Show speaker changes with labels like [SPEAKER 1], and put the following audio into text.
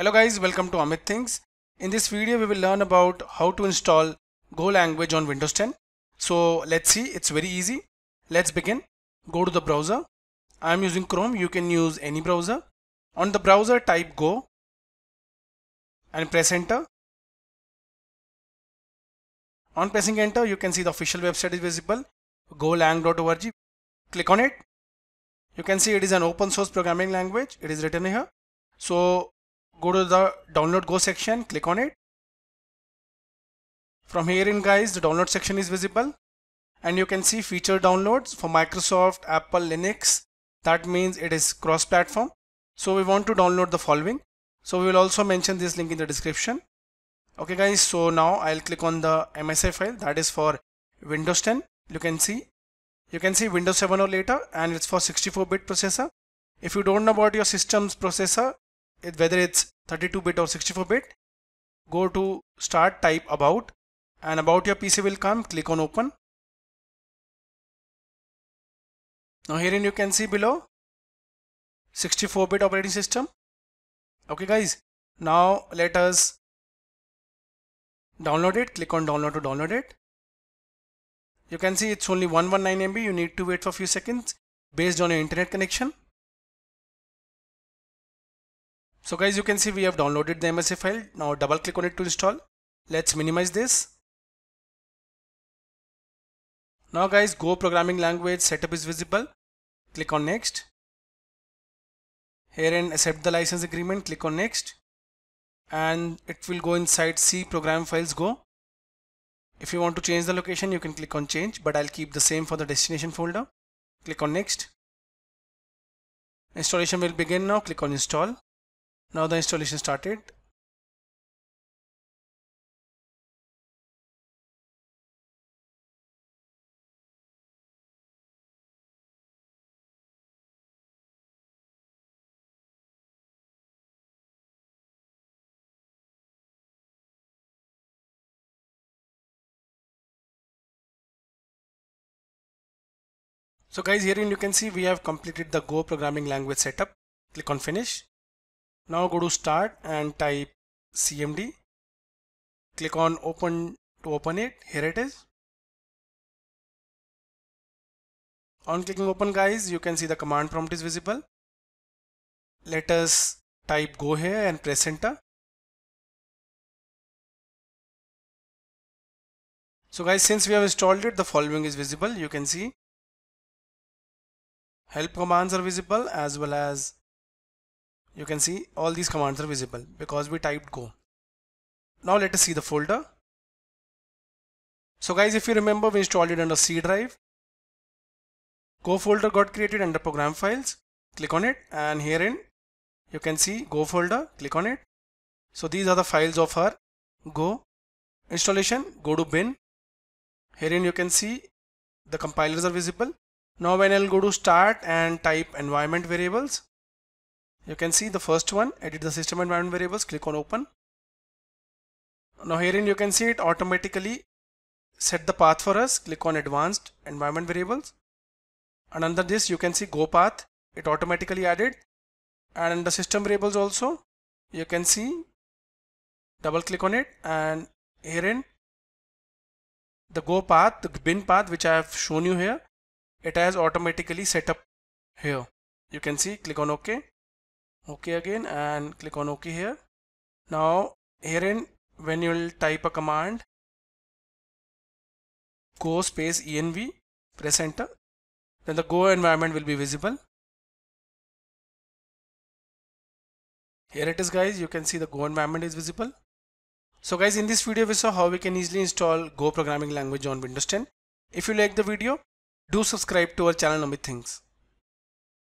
[SPEAKER 1] Hello guys, welcome to Amit Things. In this video, we will learn about how to install Go language on Windows 10. So let's see, it's very easy. Let's begin. Go to the browser. I'm using Chrome. You can use any browser. On the browser, type Go
[SPEAKER 2] and press enter.
[SPEAKER 1] On pressing enter, you can see the official website is visible, golang.org. Click on it. You can see it is an open source programming language. It is written here. So go to the download go section click on it from here in guys the download section is visible and you can see feature downloads for Microsoft Apple Linux that means it is cross-platform so we want to download the following so we will also mention this link in the description okay guys so now I'll click on the MSI file that is for Windows 10 you can see you can see Windows 7 or later and it's for 64-bit processor if you don't know about your system's processor whether it's 32-bit or 64-bit, go to start type about and about your
[SPEAKER 2] PC will come, click on open. Now herein you can see below 64-bit operating system. Okay guys,
[SPEAKER 1] now let us download it, click on download to download it. You can see it's only 119 MB, you need to wait for a few seconds based on your internet connection. So guys, you can see we have downloaded the MSA file. Now double click on it to install. Let's minimize this. Now guys, Go programming language setup is visible. Click on next. Here and accept the license agreement, click on next. And it will go inside C program files go. If you want to change the location, you can click on change, but I'll keep the same for the destination folder. Click on next. Installation will begin now, click on install. Now the installation
[SPEAKER 2] started. So guys, herein you can see we
[SPEAKER 1] have completed the Go programming language setup. Click on finish. Now go to start and type CMD. Click on open to open it. Here
[SPEAKER 2] it is. On clicking open guys, you can see the command prompt is visible. Let us type go here and press enter.
[SPEAKER 1] So guys, since we have installed it, the following is visible. You can see help commands are visible as well as you can see all these commands are visible because we typed go now let us see the folder so guys if you remember we installed it under C drive go folder got created under program files click on it and herein you can see go folder click on it so these are the files of our go installation go to bin herein you can see the compilers are visible now when I'll go to start and type environment variables you can see the first one, edit the system environment variables, click on open. Now herein you can see it automatically set the path for us, click on advanced environment variables. And under this you can see go path, it automatically added. And under system variables also, you can see, double click on it and herein the go path, the bin path which I have shown you here, it has automatically set up here. You can see, click on OK OK again and click on OK here. Now herein when you will type a command
[SPEAKER 2] go space env press enter then the go environment will be
[SPEAKER 1] visible here it is guys you can see the go environment is visible so guys in this video we saw how we can easily install go programming language on windows 10 if you like the video do subscribe to our channel Amit Things